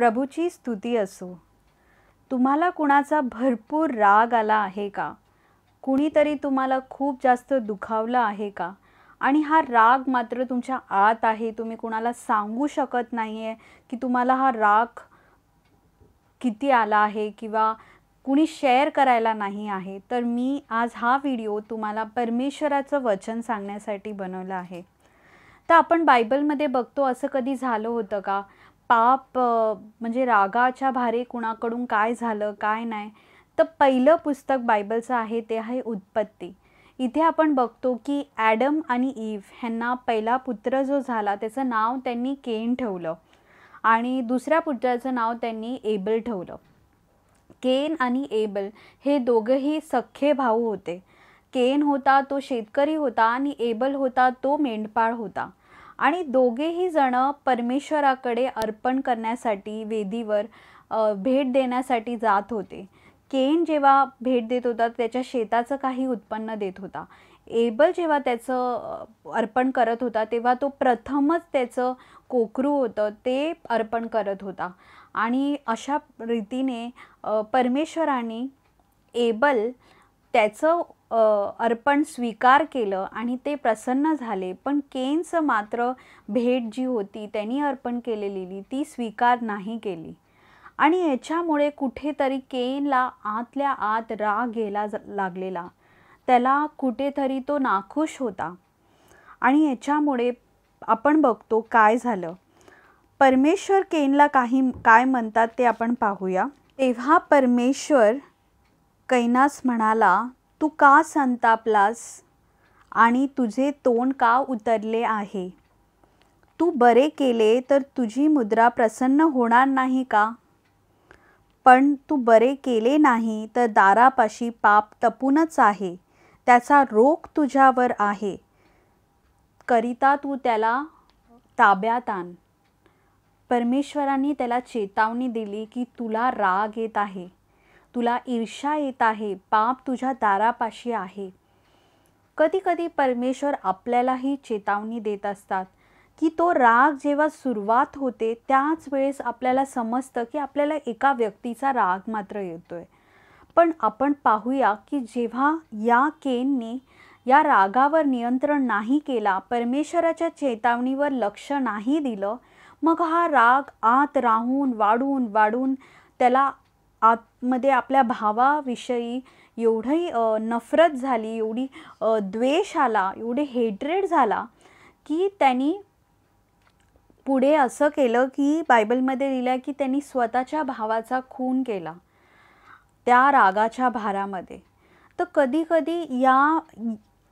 प्रभूची स्तुती असो तुम्हाला कुणाचा भरपूर राग आला आहे का कुणीतरी तुम्हाला खूप जास्त दुखावलं आहे का आणि हा राग मात्र तुमच्या आत आहे तुम्ही कुणाला सांगू शकत नाही आहे की तुम्हाला हा राग किती आला आहे किंवा कुणी शेअर करायला नाही आहे तर मी आज हा व्हिडिओ तुम्हाला परमेश्वराचं वचन सांगण्यासाठी बनवलं आहे तर आपण बायबलमध्ये बघतो असं कधी झालं होतं का पाप म्हणजे रागाच्या भारे कुणाकडून काय झालं काय नाही तर पहिलं पुस्तक बायबलचं आहे ते आहे उत्पत्ती इथे आपण बघतो की ॲडम आणि इव ह्यांना पहिला पुत्र जो झाला त्याचं नाव त्यांनी केन ठेवलं आणि दुसऱ्या पुत्राचं नाव त्यांनी एबल ठेवलं केन आणि एबल हे दोघंही सख्खे भाऊ होते केन होता तो शेतकरी होता आणि एबल होता तो मेंढपाळ होता आणि दोघेही जणं परमेश्वराकडे अर्पण करण्यासाठी वेदीवर भेट देण्यासाठी जात होते केन जेव्हा भेट देत होता त्याच्या शेताचं काही उत्पन्न देत होता एबल जेव्हा त्याचं अर्पण करत होता तेव्हा तो प्रथमच त्याचं कोकरू होतं ते अर्पण करत होता आणि अशा रीतीने परमेश्वराने एबल त्याचं अर्पण स्वीकार केलं आणि ते प्रसन्न झाले पण केनचं मात्र भेट जी होती त्यांनी अर्पण केलेली ती स्वीकार नाही केली आणि याच्यामुळे कुठेतरी केनला आतल्या आत राग गेला लागलेला त्याला कुठेतरी तो नाखुश होता आणि याच्यामुळे आपण बघतो काय झालं परमेश्वर केनला काही काय म्हणतात ते आपण पाहूया तेव्हा परमेश्वर कैनास म्हणाला तू का संतापलास आणि तुझे तोंड का उतरले आहे तू बरे केले तर तुझी मुद्रा प्रसन्न होणार नाही का पण तू बरे केले नाही तर दारापाशी पाप तपूनच आहे त्याचा रोग तुझ्यावर आहे करिता तू त्याला ताब्यात आण परमेश्वरांनी त्याला चेतावणी दिली की तुला राग येत आहे तुला ईर्ष्या येत आहे पाप तुझ्या दारापाशी आहे कधीकधी परमेश्वर आपल्यालाही चेतावणी देत असतात की तो राग जेव्हा सुरुवात होते त्याच वेळेस आपल्याला समजतं की आपल्याला एका व्यक्तीचा राग मात्र येतोय पण आपण पाहूया की जेव्हा या केनने या रागावर नियंत्रण नाही केला परमेश्वराच्या चेतावणीवर लक्ष नाही दिलं मग हा राग आत राहून वाढून वाढून त्याला आतमध्ये आपल्या भावाविषयी एवढी नफरत झाली एवढी द्वेष आला एवढे हेट्रेड झाला की त्यांनी पुढे असं केलं की बायबलमध्ये लिहिलं की त्यांनी स्वतःच्या भावाचा खून केला त्या रागाच्या भारामध्ये तर कधीकधी या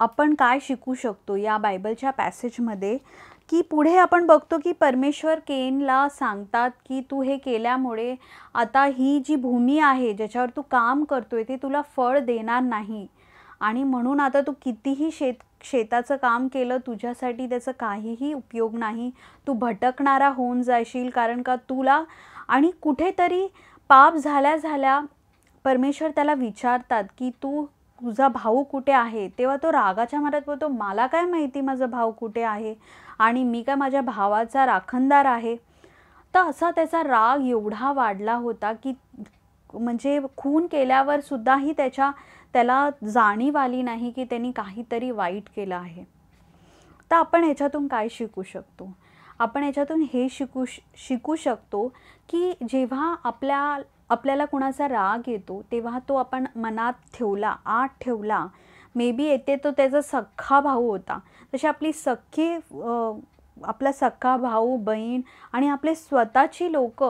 आपण काय शिकू शकतो या बायबलच्या पॅसेजमध्ये की पुढे आपण बघतो की परमेश्वर केनला सांगतात की तू हे केल्यामुळे आता ही जी भूमी आहे ज्याच्यावर तू काम करतोय ते तुला फळ देणार नाही आणि म्हणून आता तू कितीही शेत शेताचं काम केलं तुझ्यासाठी त्याचं काहीही उपयोग नाही तू भटकणारा होऊन जाशील कारण का तुला आणि कुठेतरी पाप झाल्या झाल्या परमेश्वर त्याला विचारतात की तू तुझा भाऊ कुठे आहे तेव्हा तो रागाच्या मनात बोलतो मला काय माहिती माझा भाऊ कुठे आहे आणि मी काय माझ्या भावाचा राखणदार आहे तर असा त्याचा राग एवढा वाढला होता की म्हणजे खून केल्यावर सुद्धाही त्याच्या त्याला जाणीव आली नाही की त्यांनी काहीतरी वाईट केलं आहे तर आपण याच्यातून काय शिकू शकतो आपण याच्यातून हे शिकू शिकू शकतो की जेव्हा आपल्या आपल्याला कुणाचा राग येतो तेव्हा तो आपण मनात ठेवला आत ठेवला मे बी येते तो त्याचा सख्खा भाऊ होता तशी आपली सख्खी आपला सख्खा भाऊ बहीण आणि आपले स्वतःची लोक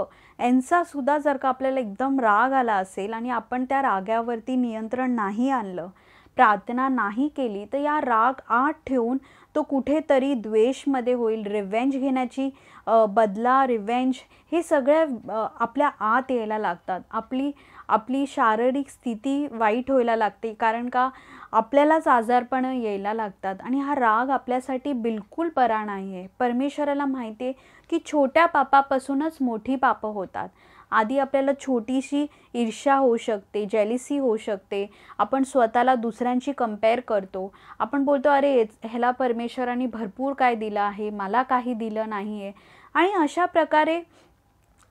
सुद्धा जर का आपल्याला एकदम राग आला असेल आणि आपण त्या रागावरती नियंत्रण नाही आणलं प्रार्थना नाही केली तर या राग आत ठेवून तो कुठेतरी द्वेषमध्ये होईल रिव्हेंज घेण्याची बदला रिव्हेंज हे सगळ्या आपल्या आत यायला लागतात आपली आपली शारीरिक स्थिती वाईट व्हायला लागते कारण का आपल्यालाच आजारपणं यायला लागतात आणि हा राग आपल्यासाठी बिलकुल परा नाही आहे परमेश्वराला माहिती आहे की छोट्या पापापासूनच मोठी पापं होतात आधी आपल्याला छोटीशी ईर्ष्या होऊ शकते जॅलिसी होऊ शकते आपण स्वतःला दुसऱ्यांशी कम्पेअर करतो आपण बोलतो अरे ह्याला परमेश्वराने भरपूर काय दिलं आहे मला काही दिलं नाही आहे आणि अशा प्रकारे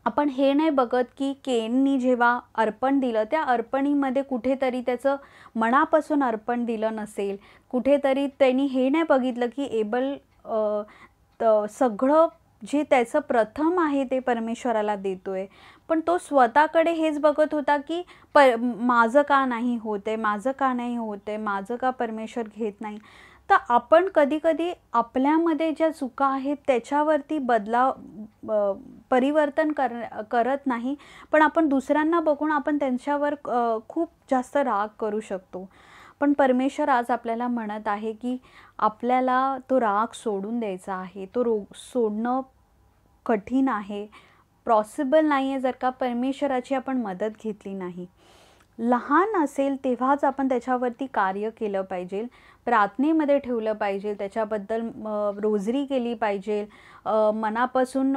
आपण हे नाही बघत की केननी जेव्हा अर्पण दिलं त्या अर्पणीमध्ये कुठेतरी त्याचं मनापासून अर्पण दिलं नसेल कुठेतरी त्यांनी हे नाही बघितलं की एबल सगळं जे त्याचं प्रथम आहे ते परमेश्वराला देतो आहे पण तो स्वतःकडे हेच बघत होता की प माझं का नाही आहे माझं का नाही आहे माझं का परमेश्वर घेत नाही तर आपण कधीकधी आपल्यामध्ये ज्या चुका आहेत त्याच्यावरती बदलाव परिवर्तन कर करत नाही पण आपण दुसऱ्यांना बघून आपण त्यांच्यावर खूप जास्त राग करू शकतो पण परमेश्वर आज आपल्याला म्हणत आहे की आपल्याला तो राग सोडून द्यायचा आहे तो रो सोडणं कठीण आहे पॉसिबल नाही आहे जर का परमेश्वराची आपण मदत घेतली नाही लहान असेल तेव्हाच आपण त्याच्यावरती कार्य केलं पाहिजे प्रार्थनेमध्ये ठेवलं पाहिजे त्याच्याबद्दल रोजरी केली पाहिजे मनापासून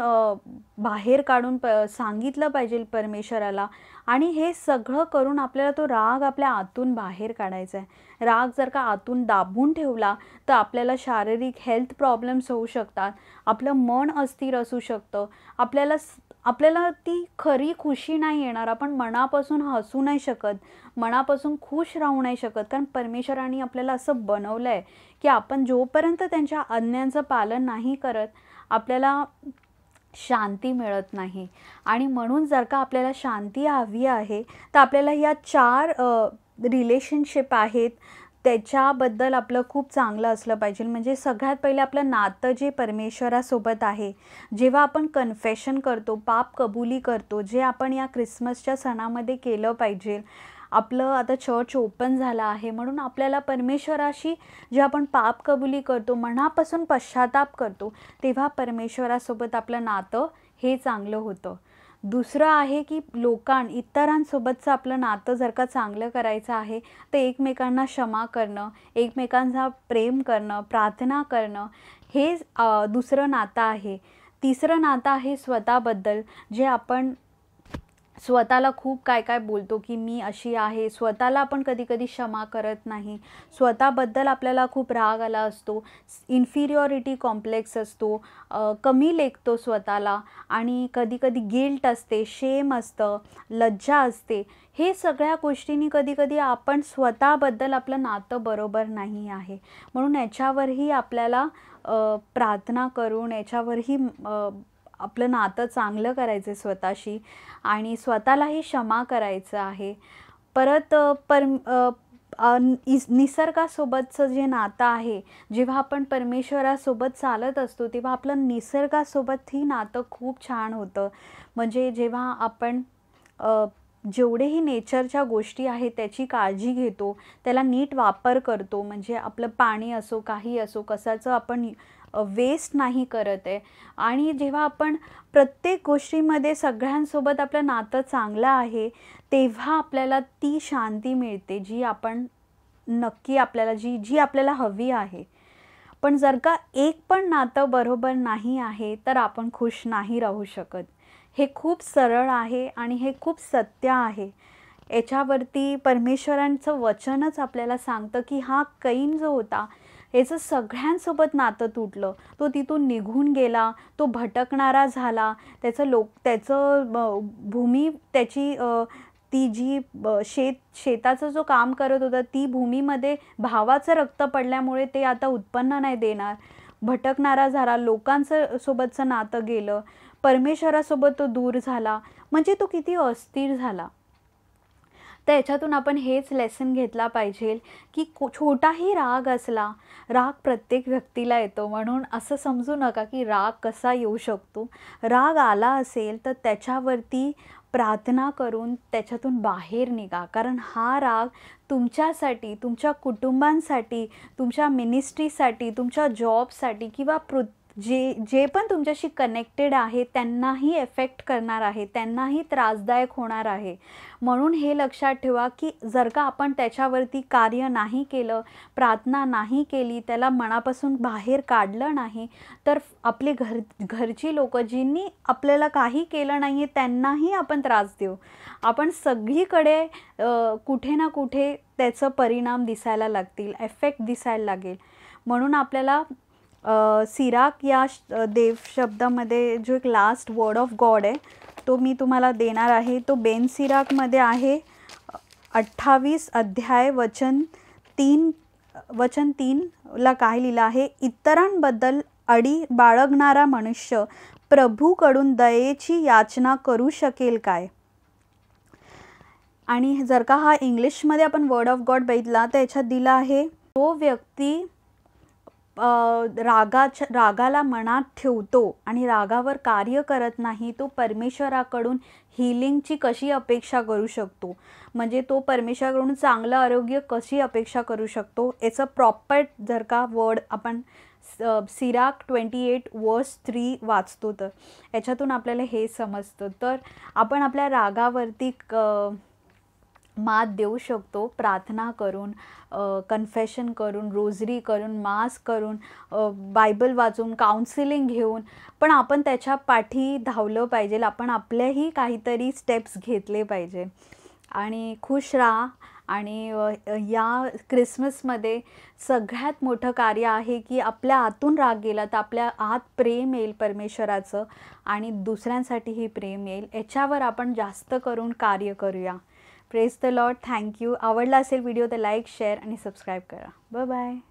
बाहेर काढून प सांगितलं पाहिजे परमेश्वराला आणि हे सगळं करून आपल्याला तो राग आपल्या आतून बाहेर काढायचा आहे राग जर का आतून दाबून ठेवला तर आपल्याला शारीरिक हेल्थ प्रॉब्लेम्स होऊ शकतात आपलं मन अस्थिर असू शकतं आपल्याला आपल्याला ती खरी खुशी नाही येणार आपण मनापासून हसू नाही शकत मनापासून खुश राहू नाही शकत कारण परमेश्वराने आपल्याला असं बनवलं आहे की आपण जोपर्यंत त्यांच्या आज्ञांचं पालन नाही करत आपल्याला शांती मिळत नाही आणि म्हणून जर का आपल्याला शांती हवी आहे तर आपल्याला या चार रिलेशनशिप आहेत त्याच्याबद्दल आपलं खूप चांगलं असलं पाहिजे म्हणजे सगळ्यात पहिले आपलं नातं जे परमेश्वरासोबत आहे जेव्हा आपण कन्फेशन करतो पाप कबुली करतो जे आपण या क्रिसमसच्या सणामध्ये केलं पाहिजे आपलं आता चर्च ओपन झालं आहे म्हणून आपल्याला परमेश्वराशी जे आपण पाप कबुली करतो मनापासून पश्चाताप करतो तेव्हा परमेश्वरासोबत आपलं नातं हे चांगलं होतं दुसरं आहे की लोकां इतरांसोबतचं आपलं नातं जर का चांगलं करायचं आहे तर एकमेकांना क्षमा करणं एकमेकांचा प्रेम करणं प्रार्थना करणं हे दुसरं नातं आहे तिसरं नातं आहे स्वतःबद्दल जे आपण स्वतःला खूप काय काय बोलतो की मी अशी आहे स्वतःला आपण कधी कधी क्षमा करत नाही स्वतःबद्दल आपल्याला खूप राग आला असतो इन्फिरियॉरिटी कॉम्प्लेक्स असतो कमी लेखतो स्वतःला आणि कधीकधी गिल्ट असते शेम असतं लज्जा असते हे सगळ्या गोष्टींनी कधी कधी आपण स्वतःबद्दल आपलं नातं बरोबर नाही आहे म्हणून याच्यावरही आपल्याला प्रार्थना करून याच्यावरही आपलं नातं चांगलं करायचं आहे स्वतःशी आणि स्वतःलाही क्षमा करायचं आहे परत पर निसर्गासोबतचं जे नातं आहे जेव्हा आपण परमेश्वरासोबत चालत असतो तेव्हा आपलं निसर्गासोबतही नातं खूप छान होतं म्हणजे जेव्हा आपण जेवढेही नेचरच्या गोष्टी आहेत त्याची काळजी घेतो त्याला नीट वापर करतो म्हणजे आपलं पाणी असो काही असो कशाचं आपण वेस्ट नाही करत आहे आणि जेव्हा आपण प्रत्येक गोष्टीमध्ये सगळ्यांसोबत आपलं नातं चांगलं आहे तेव्हा आपल्याला ती शांती मिळते जी आपण नक्की आपल्याला जी जी आपल्याला हवी आहे पण जर का एक पण नातं बरोबर नाही आहे तर आपण खुश नाही राहू शकत हे खूप सरळ आहे आणि हे खूप सत्य आहे याच्यावरती परमेश्वरांचं वचनच आपल्याला सांगतं की हा कैन जो होता याचं सगळ्यांसोबत नातं तुटलं तो तिथून निघून गेला तो भटकणारा झाला त्याचं लोक त्याचं भूमी त्याची ती जी शेत शेताचं जो काम करत होता ती भूमीमध्ये भावाचं रक्त पडल्यामुळे ते आता उत्पन्न नाही देणार भटकणारा झाला लोकांचं सोबतचं नातं गेलं परमेश्वरासोबत तो दूर झाला म्हणजे तो किती अस्थिर झाला तर याच्यातून आपण हेच लेसन घेतला पाहिजे की को छोटाही राग असला राग प्रत्येक व्यक्तीला येतो म्हणून असं समजू नका की राग कसा येऊ शकतो राग आला असेल तर त्याच्यावरती प्रार्थना करून त्याच्यातून बाहेर निघा कारण हा राग तुमच्यासाठी तुमच्या कुटुंबांसाठी तुमच्या मिनिस्ट्रीसाठी तुमच्या जॉबसाठी किंवा पृ जे जे पण तुमच्याशी कनेक्टेड आहे त्यांनाही एफेक्ट करणार आहे त्यांनाही त्रासदायक होणार आहे म्हणून हे लक्षात ठेवा की जर का आपण त्याच्यावरती कार्य नाही केलं प्रार्थना नाही केली त्याला मनापासून बाहेर काढलं नाही तर आपले घर घरची लोकं ज्यांनी आपल्याला काही केलं नाही आहे त्यांनाही आपण त्रास देऊ आपण सगळीकडे कुठे ना कुठे त्याचं परिणाम दिसायला लागतील एफेक्ट दिसायला लागेल म्हणून आपल्याला सिराक या देव शब्दामध्ये जो एक लास्ट वर्ड ऑफ गॉड आहे तो मी तुम्हाला देणार आहे तो बेन सिराकमध्ये आहे अठ्ठावीस अध्याय वचन तीन वचन तीनला काय लिहिलं आहे इतरांबद्दल अडी बाळगणारा मनुष्य प्रभूकडून दयेची याचना करू शकेल काय आणि जर का हा इंग्लिशमध्ये आपण वर्ड ऑफ गॉड बघितला तर याच्यात दिला आहे तो व्यक्ती रागाच्या रागाला मनात ठेवतो आणि रागावर कार्य करत नाही तो परमेश्वराकडून हिलिंगची कशी अपेक्षा करू शकतो म्हणजे तो परमेश्वराकडून चांगलं आरोग्य कशी अपेक्षा करू शकतो याचं प्रॉपर जर का वर्ड आपण सिराक ट्वेंटी एट वर्स थ्री वाचतो तर याच्यातून आपल्याला हे समजतं तर आपण आपल्या रागावरती क मात देऊ शकतो प्रार्थना करून कन्फेशन करून रोजरी करून मास करून बायबल वाचून काउन्सिलिंग घेऊन पण आपण त्याच्या पाठी धावलं पाहिजे आपण आपल्याही काहीतरी स्टेप्स घेतले पाहिजे आणि खुश राहा आणि या क्रिसमसमध्ये सगळ्यात मोठं कार्य आहे की आपल्या आतून राग गेला तर आपल्या आत प्रेम येईल परमेश्वराचं आणि दुसऱ्यांसाठीही प्रेम येईल याच्यावर आपण जास्त करून कार्य करूया प्रेस द लॉट थँक्यू आवडला असेल व्हिडिओ तर लाईक शेअर आणि सबस्क्राईब करा बाय बाय